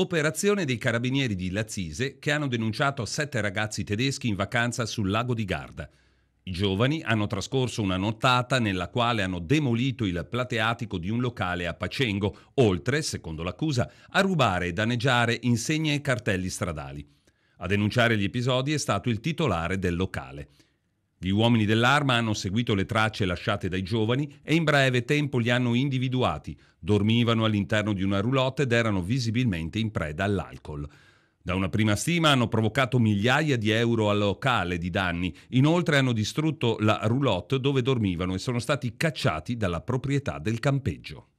Operazione dei carabinieri di Lazzise che hanno denunciato sette ragazzi tedeschi in vacanza sul lago di Garda. I giovani hanno trascorso una nottata nella quale hanno demolito il plateatico di un locale a Pacengo, oltre, secondo l'accusa, a rubare e danneggiare insegne e cartelli stradali. A denunciare gli episodi è stato il titolare del locale. Gli uomini dell'arma hanno seguito le tracce lasciate dai giovani e in breve tempo li hanno individuati. Dormivano all'interno di una roulotte ed erano visibilmente in preda all'alcol. Da una prima stima hanno provocato migliaia di euro al locale di danni. Inoltre hanno distrutto la roulotte dove dormivano e sono stati cacciati dalla proprietà del campeggio.